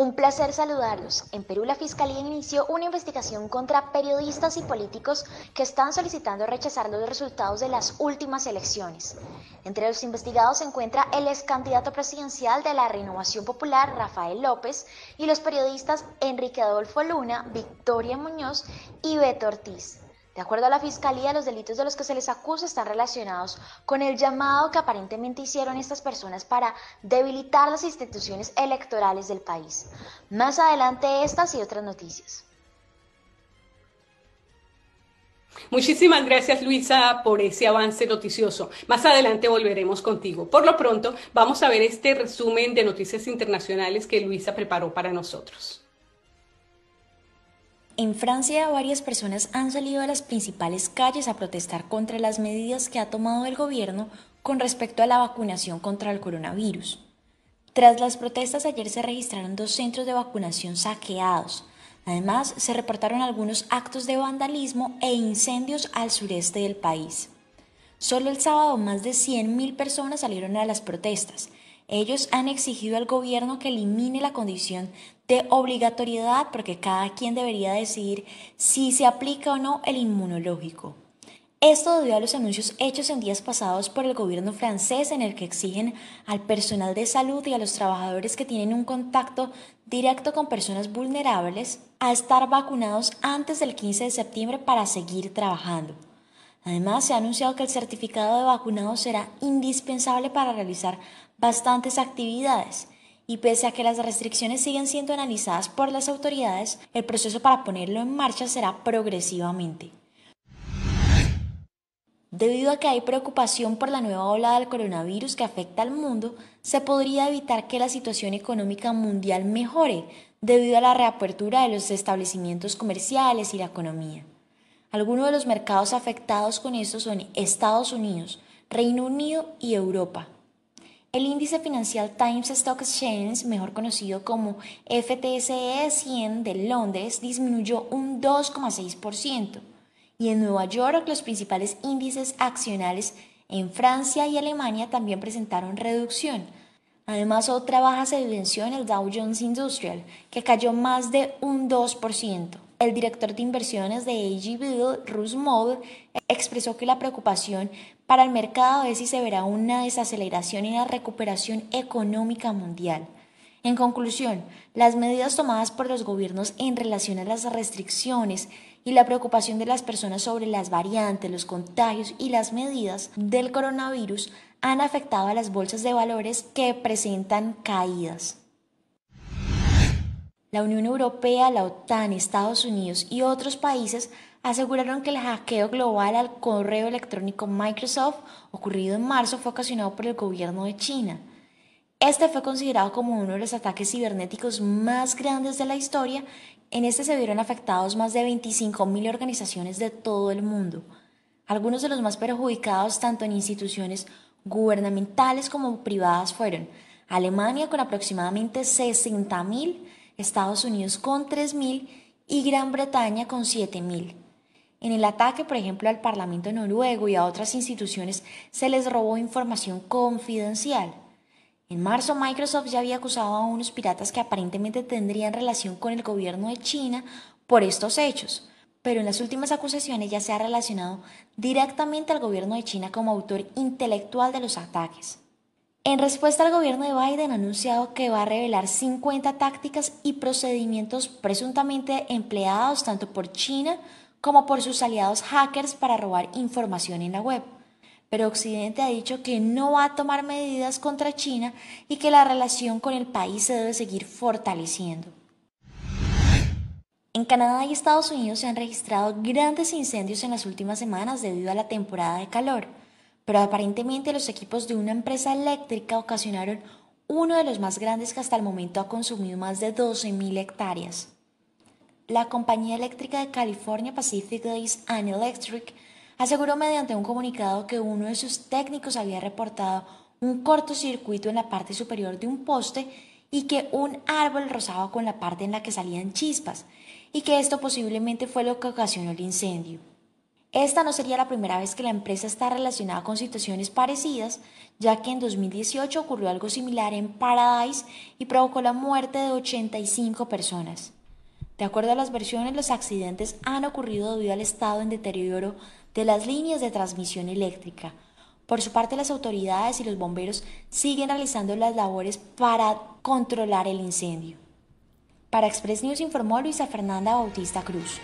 Un placer saludarlos. En Perú la Fiscalía inició una investigación contra periodistas y políticos que están solicitando rechazar los resultados de las últimas elecciones. Entre los investigados se encuentra el ex candidato presidencial de la Renovación Popular, Rafael López, y los periodistas Enrique Adolfo Luna, Victoria Muñoz y Beto Ortiz. De acuerdo a la Fiscalía, los delitos de los que se les acusa están relacionados con el llamado que aparentemente hicieron estas personas para debilitar las instituciones electorales del país. Más adelante estas y otras noticias. Muchísimas gracias Luisa por ese avance noticioso. Más adelante volveremos contigo. Por lo pronto, vamos a ver este resumen de noticias internacionales que Luisa preparó para nosotros. En Francia, varias personas han salido a las principales calles a protestar contra las medidas que ha tomado el gobierno con respecto a la vacunación contra el coronavirus. Tras las protestas ayer se registraron dos centros de vacunación saqueados. Además, se reportaron algunos actos de vandalismo e incendios al sureste del país. Solo el sábado más de 100.000 personas salieron a las protestas ellos han exigido al gobierno que elimine la condición de obligatoriedad porque cada quien debería decidir si se aplica o no el inmunológico. Esto debido a los anuncios hechos en días pasados por el gobierno francés en el que exigen al personal de salud y a los trabajadores que tienen un contacto directo con personas vulnerables a estar vacunados antes del 15 de septiembre para seguir trabajando. Además, se ha anunciado que el certificado de vacunado será indispensable para realizar bastantes actividades y pese a que las restricciones siguen siendo analizadas por las autoridades, el proceso para ponerlo en marcha será progresivamente. Debido a que hay preocupación por la nueva ola del coronavirus que afecta al mundo, se podría evitar que la situación económica mundial mejore debido a la reapertura de los establecimientos comerciales y la economía. Algunos de los mercados afectados con esto son Estados Unidos, Reino Unido y Europa. El índice financiero Times Stock Exchange, mejor conocido como FTSE 100 de Londres, disminuyó un 2,6%. Y en Nueva York, los principales índices accionales en Francia y Alemania también presentaron reducción. Además, otra baja se evidenció en el Dow Jones Industrial, que cayó más de un 2%. El director de inversiones de AG Bill, Russ expresó que la preocupación para el mercado ESI se verá una desaceleración en la recuperación económica mundial. En conclusión, las medidas tomadas por los gobiernos en relación a las restricciones y la preocupación de las personas sobre las variantes, los contagios y las medidas del coronavirus han afectado a las bolsas de valores que presentan caídas. La Unión Europea, la OTAN, Estados Unidos y otros países aseguraron que el hackeo global al correo electrónico Microsoft ocurrido en marzo fue ocasionado por el gobierno de China. Este fue considerado como uno de los ataques cibernéticos más grandes de la historia. En este se vieron afectados más de 25.000 organizaciones de todo el mundo. Algunos de los más perjudicados tanto en instituciones gubernamentales como privadas fueron Alemania con aproximadamente 60.000, Estados Unidos con 3.000 y Gran Bretaña con 7.000. En el ataque, por ejemplo, al Parlamento noruego y a otras instituciones se les robó información confidencial. En marzo, Microsoft ya había acusado a unos piratas que aparentemente tendrían relación con el gobierno de China por estos hechos, pero en las últimas acusaciones ya se ha relacionado directamente al gobierno de China como autor intelectual de los ataques. En respuesta, el gobierno de Biden ha anunciado que va a revelar 50 tácticas y procedimientos presuntamente empleados tanto por China como por sus aliados hackers para robar información en la web. Pero Occidente ha dicho que no va a tomar medidas contra China y que la relación con el país se debe seguir fortaleciendo. En Canadá y Estados Unidos se han registrado grandes incendios en las últimas semanas debido a la temporada de calor pero aparentemente los equipos de una empresa eléctrica ocasionaron uno de los más grandes que hasta el momento ha consumido más de 12.000 hectáreas. La compañía eléctrica de California Pacific Days and Electric aseguró mediante un comunicado que uno de sus técnicos había reportado un cortocircuito en la parte superior de un poste y que un árbol rozaba con la parte en la que salían chispas y que esto posiblemente fue lo que ocasionó el incendio. Esta no sería la primera vez que la empresa está relacionada con situaciones parecidas, ya que en 2018 ocurrió algo similar en Paradise y provocó la muerte de 85 personas. De acuerdo a las versiones, los accidentes han ocurrido debido al estado en deterioro de las líneas de transmisión eléctrica. Por su parte, las autoridades y los bomberos siguen realizando las labores para controlar el incendio. Para Express News informó Luisa Fernanda Bautista Cruz.